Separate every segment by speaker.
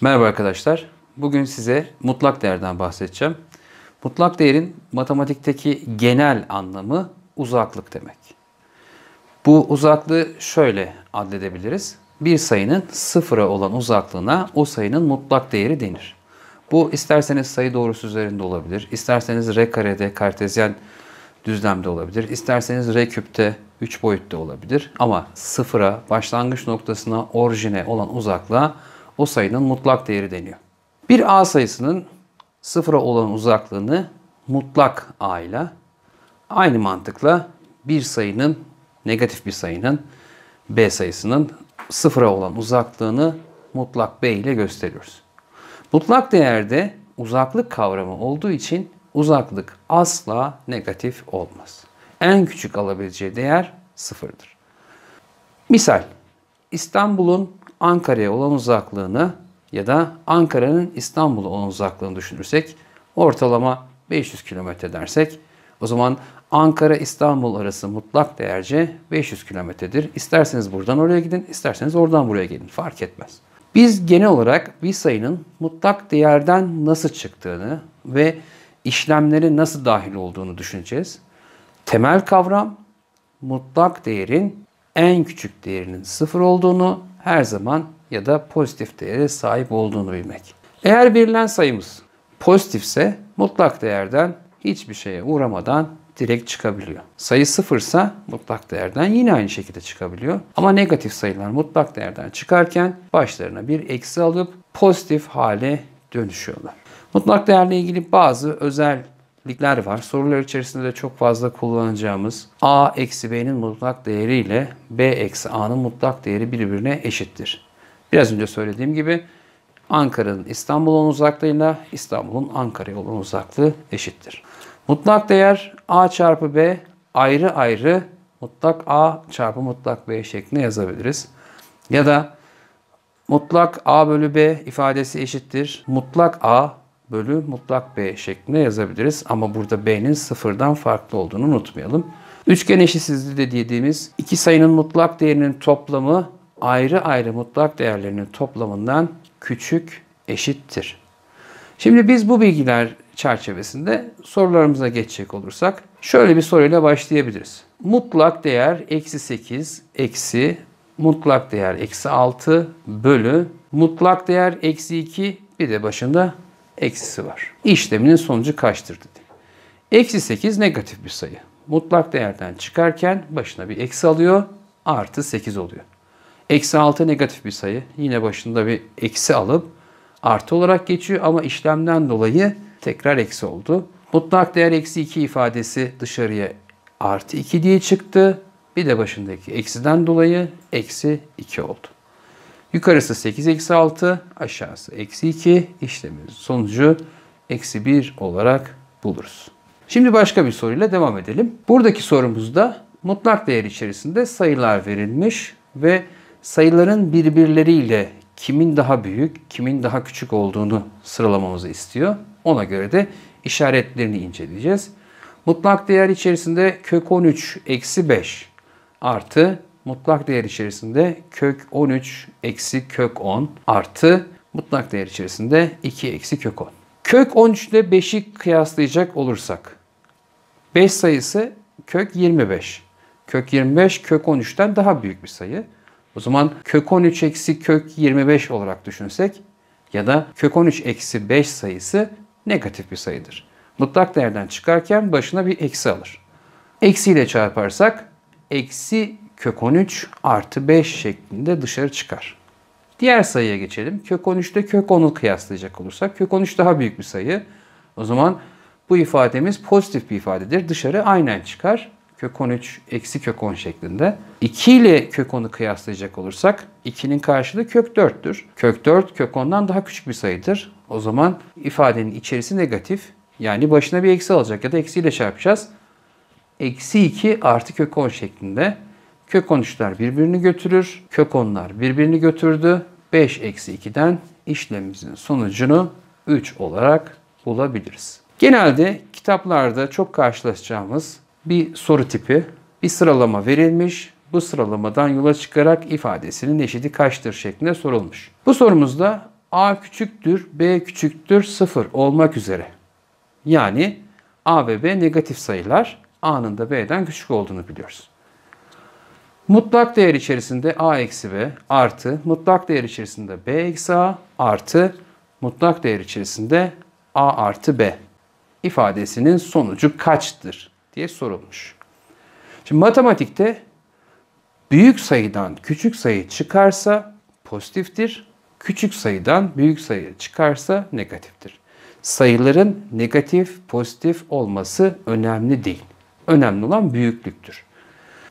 Speaker 1: Merhaba arkadaşlar. Bugün size mutlak değerden bahsedeceğim. Mutlak değerin matematikteki genel anlamı uzaklık demek. Bu uzaklığı şöyle addedebiliriz. Bir sayının sıfıra olan uzaklığına o sayının mutlak değeri denir. Bu isterseniz sayı doğrusu üzerinde olabilir, isterseniz r karede kartezyen düzlemde olabilir, isterseniz r küpte 3 boyutta olabilir. Ama sıfıra, başlangıç noktasına, orijine olan uzaklığa o sayının mutlak değeri deniyor. Bir a sayısının sıfıra olan uzaklığını mutlak a ile aynı mantıkla bir sayının negatif bir sayının b sayısının sıfıra olan uzaklığını mutlak b ile gösteriyoruz. Mutlak değerde uzaklık kavramı olduğu için uzaklık asla negatif olmaz. En küçük alabileceği değer sıfırdır. Misal İstanbul'un Ankara'ya olan uzaklığını ya da Ankara'nın İstanbul'a olan uzaklığını düşünürsek ortalama 500 kilometre dersek o zaman Ankara İstanbul arası mutlak değerce 500 kilometredir. İsterseniz buradan oraya gidin, isterseniz oradan buraya gelin fark etmez. Biz genel olarak bir sayının mutlak değerden nasıl çıktığını ve işlemleri nasıl dahil olduğunu düşüneceğiz. Temel kavram mutlak değerin en küçük değerinin sıfır olduğunu her zaman ya da pozitif değere sahip olduğunu bilmek. Eğer verilen sayımız pozitifse mutlak değerden hiçbir şeye uğramadan direkt çıkabiliyor. Sayı sıfırsa mutlak değerden yine aynı şekilde çıkabiliyor. Ama negatif sayılar mutlak değerden çıkarken başlarına bir eksi alıp pozitif hale dönüşüyorlar. Mutlak değerle ilgili bazı özel ligler var. Sorular içerisinde de çok fazla kullanacağımız a eksi b'nin mutlak değeri ile b eksi a'nın mutlak değeri birbirine eşittir. Biraz önce söylediğim gibi Ankara'nın İstanbul'un uzaklığıyla İstanbul'un Ankara'ya olan uzaklığı eşittir. Mutlak değer a çarpı b ayrı ayrı mutlak a çarpı mutlak b şeklinde yazabiliriz. Ya da mutlak a bölü b ifadesi eşittir. Mutlak a bölü mutlak B şeklinde yazabiliriz. Ama burada B'nin sıfırdan farklı olduğunu unutmayalım. Üçgen eşitsizliği dediğimiz iki sayının mutlak değerinin toplamı ayrı ayrı mutlak değerlerinin toplamından küçük eşittir. Şimdi biz bu bilgiler çerçevesinde sorularımıza geçecek olursak şöyle bir soruyla başlayabiliriz. Mutlak değer eksi 8 eksi mutlak değer eksi 6 bölü mutlak değer eksi 2 bir de başında eksisi var. İşleminin sonucu kaçtır dedi. Eksi 8 negatif bir sayı. Mutlak değerden çıkarken başına bir eksi alıyor. Artı 8 oluyor. Eksi 6 negatif bir sayı. Yine başında bir eksi alıp artı olarak geçiyor ama işlemden dolayı tekrar eksi oldu. Mutlak değer eksi 2 ifadesi dışarıya artı 2 diye çıktı. Bir de başındaki eksiden dolayı eksi 2 oldu. Yukarısı 8 eksi 6, aşağısı eksi 2. İşlemin sonucu eksi 1 olarak buluruz. Şimdi başka bir soruyla devam edelim. Buradaki sorumuzda mutlak değer içerisinde sayılar verilmiş ve sayıların birbirleriyle kimin daha büyük, kimin daha küçük olduğunu sıralamamızı istiyor. Ona göre de işaretlerini inceleyeceğiz. Mutlak değer içerisinde kök 13 eksi 5 artı mutlak değer içerisinde kök 13 eksi kök 10 artı mutlak değer içerisinde 2 eksi kök 10. Kök 13 ile 5'i kıyaslayacak olursak 5 sayısı kök 25. Kök 25 kök 13'ten daha büyük bir sayı. O zaman kök 13 eksi kök 25 olarak düşünsek ya da kök 13 eksi 5 sayısı negatif bir sayıdır. Mutlak değerden çıkarken başına bir eksi alır. Eksi ile çarparsak eksi kök 13 artı 5 şeklinde dışarı çıkar. Diğer sayıya geçelim. Kök 13'te kök 10'u kıyaslayacak olursak kök 13 daha büyük bir sayı. O zaman bu ifademiz pozitif bir ifadedir. Dışarı aynen çıkar. Kök 13 eksi kök 10 şeklinde. 2 ile kök 10'u kıyaslayacak olursak 2'nin karşılığı kök 4'tür. Kök 4 kök 10'dan daha küçük bir sayıdır. O zaman ifadenin içerisi negatif. Yani başına bir eksi alacak ya da eksiyle çarpacağız. Eksi 2 artı kök 10 şeklinde. Kök 13'ler birbirini götürür. Kök 10'lar birbirini götürdü. 5 eksi 2'den işlemimizin sonucunu 3 olarak bulabiliriz. Genelde kitaplarda çok karşılaşacağımız bir soru tipi, bir sıralama verilmiş, bu sıralamadan yola çıkarak ifadesinin eşiti kaçtır şeklinde sorulmuş. Bu sorumuzda A küçüktür, B küçüktür, 0 olmak üzere. Yani A ve B negatif sayılar, A'nın da B'den küçük olduğunu biliyoruz. Mutlak değer içerisinde a eksi b artı mutlak değer içerisinde b eksi a artı mutlak değer içerisinde a artı b ifadesinin sonucu kaçtır diye sorulmuş. Şimdi matematikte büyük sayıdan küçük sayı çıkarsa pozitiftir. Küçük sayıdan büyük sayı çıkarsa negatiftir. Sayıların negatif, pozitif olması önemli değil. Önemli olan büyüklüktür.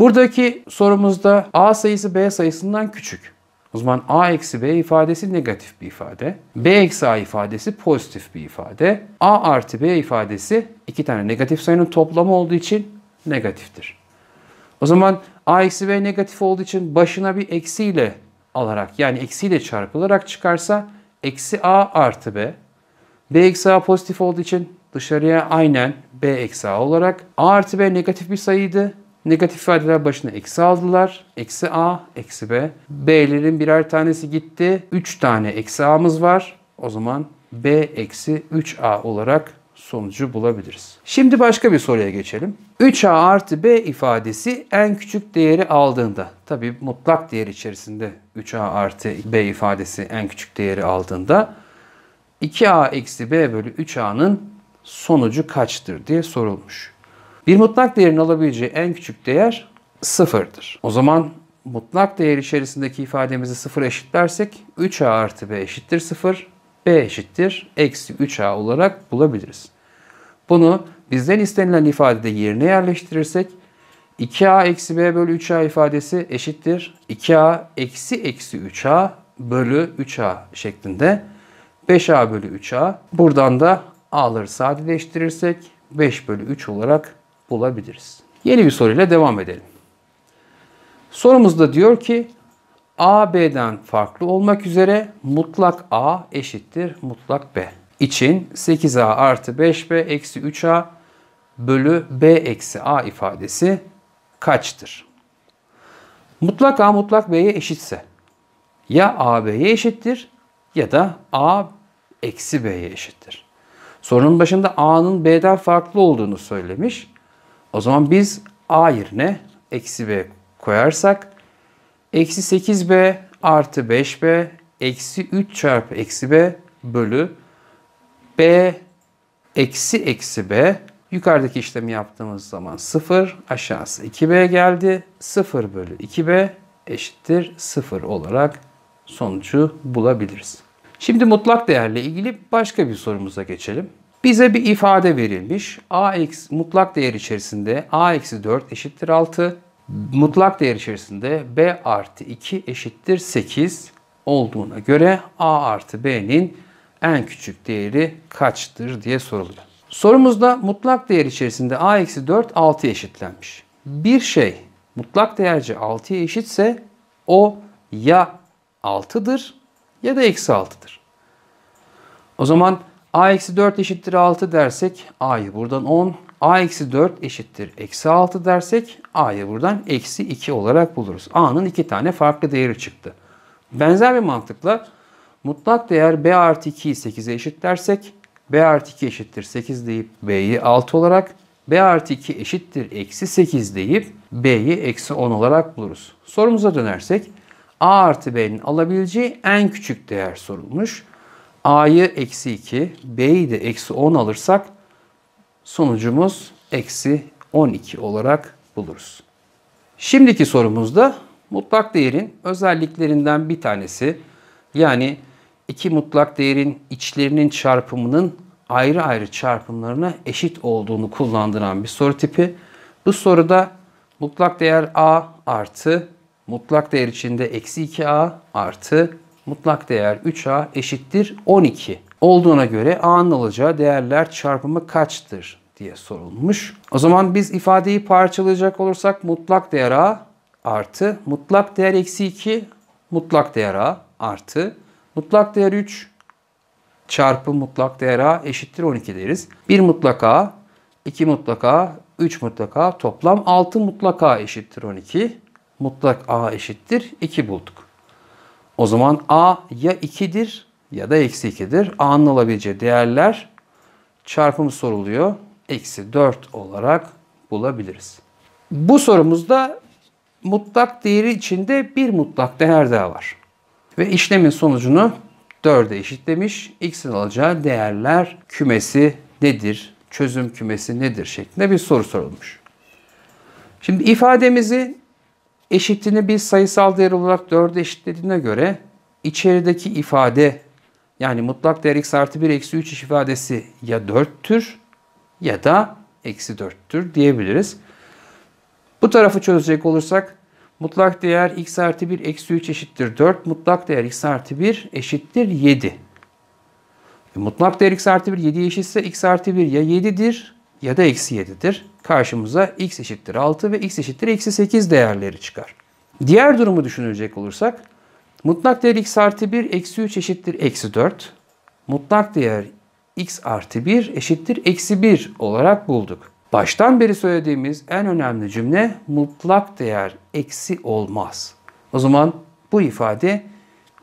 Speaker 1: Buradaki sorumuzda A sayısı B sayısından küçük. O zaman a eksi b ifadesi negatif bir ifade. b eksi a ifadesi pozitif bir ifade. a artı b ifadesi iki tane negatif sayının toplamı olduğu için negatiftir. O zaman a eksi b negatif olduğu için başına bir eksiyle alarak yani eksiyle çarpılarak çıkarsa eksi a artı b. b eksi a pozitif olduğu için dışarıya aynen b eksi a olarak a artı b negatif bir sayıydı. Negatif ifadeler başına eksi aldılar. Eksi A, eksi B. B'lerin birer tanesi gitti. 3 tane eksi A'mız var. O zaman B eksi 3A olarak sonucu bulabiliriz. Şimdi başka bir soruya geçelim. 3A artı B ifadesi en küçük değeri aldığında, tabi mutlak değer içerisinde 3A artı B ifadesi en küçük değeri aldığında 2A eksi B bölü 3A'nın sonucu kaçtır diye sorulmuş. Bir mutlak değerin alabileceği en küçük değer sıfırdır. O zaman mutlak değer içerisindeki ifademizi sıfır eşitlersek 3a artı b eşittir sıfır, b eşittir eksi 3a olarak bulabiliriz. Bunu bizden istenilen ifadede yerine yerleştirirsek 2a eksi b bölü 3a ifadesi eşittir 2a eksi eksi 3a bölü 3a şeklinde 5a bölü 3a. Buradan da a'ları sadeleştirirsek 5 bölü 3 olarak bulabiliriz. Yeni bir soruyla devam edelim. Sorumuzda diyor ki A B'den farklı olmak üzere mutlak A eşittir mutlak B. İçin 8A artı 5B eksi 3A bölü B eksi A ifadesi kaçtır? Mutlak A mutlak B'ye eşitse ya A B'ye eşittir ya da A eksi B'ye eşittir. Sorunun başında A'nın B'den farklı olduğunu söylemiş. O zaman biz a yerine eksi b koyarsak eksi 8b artı 5b eksi 3 çarpı eksi b bölü b eksi eksi b yukarıdaki işlemi yaptığımız zaman 0 aşağısı 2b geldi 0 bölü 2b eşittir 0 olarak sonucu bulabiliriz. Şimdi mutlak değerle ilgili başka bir sorumuza geçelim. Bize bir ifade verilmiş. AX mutlak değer içerisinde A eksi 4 eşittir 6. Mutlak değer içerisinde B artı 2 eşittir 8 olduğuna göre A artı B'nin en küçük değeri kaçtır diye soruluyor. Sorumuzda mutlak değer içerisinde A eksi 4 6 eşitlenmiş. Bir şey mutlak değerce 6'ya eşitse o ya 6'dır ya da eksi 6'dır. O zaman a eksi 4 eşittir 6 dersek a'yı buradan 10, a eksi 4 eşittir eksi 6 dersek a'yı buradan eksi 2 olarak buluruz. a'nın iki tane farklı değeri çıktı. Benzer bir mantıkla mutlak değer b artı 2'yi 8'e dersek b artı 2 eşittir 8 deyip b'yi 6 olarak b artı 2 eşittir eksi 8 deyip b'yi eksi 10 olarak buluruz. Sorumuza dönersek a artı b'nin alabileceği en küçük değer sorulmuş. A'yı eksi 2, B'yi de eksi 10 alırsak sonucumuz eksi 12 olarak buluruz. Şimdiki sorumuzda mutlak değerin özelliklerinden bir tanesi yani iki mutlak değerin içlerinin çarpımının ayrı ayrı çarpımlarına eşit olduğunu kullandıran bir soru tipi. Bu soruda mutlak değer A artı mutlak değer içinde eksi 2A artı mutlak değer 3a eşittir 12 olduğuna göre a'nın alacağı değerler çarpımı kaçtır diye sorulmuş. O zaman biz ifadeyi parçalayacak olursak mutlak değer a artı mutlak değer eksi 2 mutlak değer a artı mutlak değer 3 çarpı mutlak değer a eşittir 12 deriz. 1 mutlak a, 2 mutlak a, 3 mutlak a toplam 6 mutlak a eşittir 12. Mutlak a eşittir 2 bulduk. O zaman A ya 2'dir ya da eksi 2'dir. A'nın olabileceği değerler çarpımı soruluyor. Eksi 4 olarak bulabiliriz. Bu sorumuzda mutlak değeri içinde bir mutlak değer daha var. Ve işlemin sonucunu 4'e eşitlemiş. X'in alacağı değerler kümesi nedir? Çözüm kümesi nedir? şeklinde bir soru sorulmuş. Şimdi ifademizi Eşitliğini bir sayısal değer olarak 4'e eşitlediğine göre içerideki ifade yani mutlak değer x artı 1 eksi 3 ifadesi ya 4'tür ya da eksi 4'tür diyebiliriz. Bu tarafı çözecek olursak mutlak değer x artı 1 eksi 3 eşittir 4. Mutlak değer x artı 1 eşittir 7. E, mutlak değer x artı 1 7 eşitse x artı 1 ya 7'dir ya da eksi 7'dir karşımıza x eşittir 6 ve x eşittir eksi 8 değerleri çıkar. Diğer durumu düşünecek olursak mutlak değer x artı 1 eksi 3 eşittir eksi 4. Mutlak değer x artı 1 eşittir eksi 1 olarak bulduk. Baştan beri söylediğimiz en önemli cümle mutlak değer eksi olmaz. O zaman bu ifade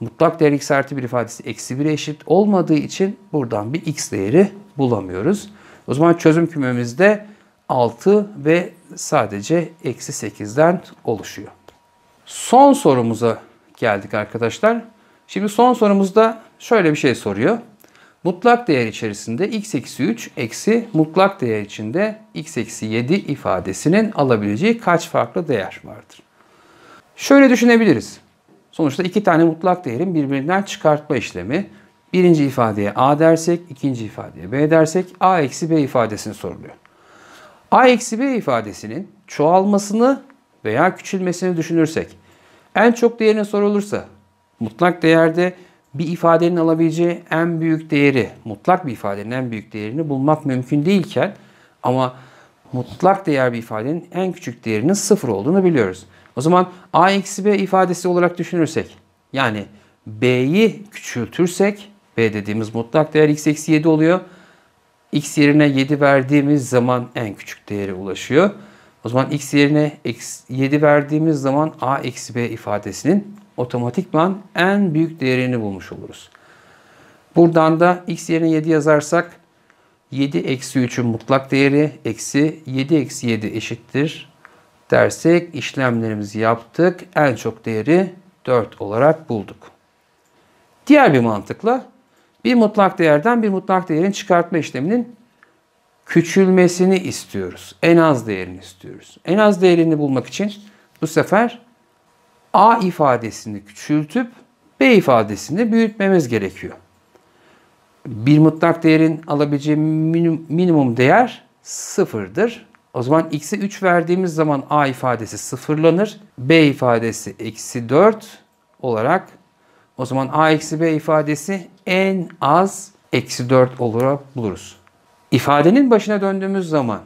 Speaker 1: mutlak değer x artı 1 ifadesi eksi 1'e eşit olmadığı için buradan bir x değeri bulamıyoruz. O zaman çözüm kümemizde 6 ve sadece eksi 8'den oluşuyor. Son sorumuza geldik arkadaşlar. Şimdi son sorumuzda şöyle bir şey soruyor. Mutlak değer içerisinde x eksi 3 eksi mutlak değer içinde x eksi 7 ifadesinin alabileceği kaç farklı değer vardır? Şöyle düşünebiliriz. Sonuçta iki tane mutlak değerin birbirinden çıkartma işlemi. Birinci ifadeye a dersek, ikinci ifadeye b dersek a eksi b ifadesini soruluyor. A-1 ifadesinin çoğalmasını veya küçülmesini düşünürsek en çok değerine sorulursa mutlak değerde bir ifadenin alabileceği en büyük değeri, mutlak bir ifadenin en büyük değerini bulmak mümkün değilken ama mutlak değer bir ifadenin en küçük değerinin sıfır olduğunu biliyoruz. O zaman a eksi b ifadesi olarak düşünürsek yani b'yi küçültürsek b dediğimiz mutlak değer x eksi 7 oluyor x yerine 7 verdiğimiz zaman en küçük değere ulaşıyor. O zaman x yerine 7 verdiğimiz zaman a eksi b ifadesinin otomatikman en büyük değerini bulmuş oluruz. Buradan da x yerine 7 yazarsak 7 eksi 3'ün mutlak değeri eksi 7 eksi 7 eşittir dersek işlemlerimizi yaptık. En çok değeri 4 olarak bulduk. Diğer bir mantıkla bir mutlak değerden bir mutlak değerin çıkartma işleminin küçülmesini istiyoruz. En az değerini istiyoruz. En az değerini bulmak için bu sefer A ifadesini küçültüp B ifadesini büyütmemiz gerekiyor. Bir mutlak değerin alabileceği minimum değer sıfırdır. O zaman x'e 3 verdiğimiz zaman a ifadesi sıfırlanır. b ifadesi eksi 4 olarak o zaman a eksi b ifadesi en az eksi 4 olarak buluruz. İfadenin başına döndüğümüz zaman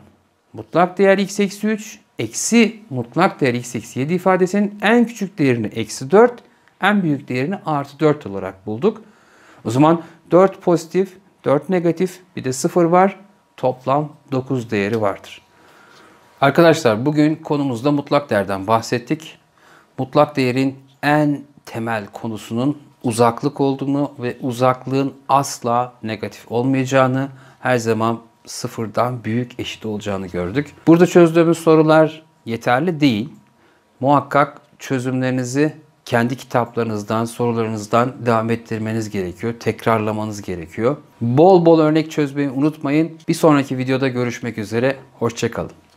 Speaker 1: mutlak değer x eksi 3 eksi mutlak değer x eksi 7 ifadesinin en küçük değerini eksi 4 en büyük değerini artı 4 olarak bulduk. O zaman 4 pozitif 4 negatif bir de 0 var toplam 9 değeri vardır. Arkadaşlar bugün konumuzda mutlak değerden bahsettik. Mutlak değerin en temel konusunun uzaklık olduğunu ve uzaklığın asla negatif olmayacağını, her zaman sıfırdan büyük eşit olacağını gördük. Burada çözdüğümüz sorular yeterli değil. Muhakkak çözümlerinizi kendi kitaplarınızdan, sorularınızdan devam ettirmeniz gerekiyor. Tekrarlamanız gerekiyor. Bol bol örnek çözmeyi unutmayın. Bir sonraki videoda görüşmek üzere. Hoşçakalın.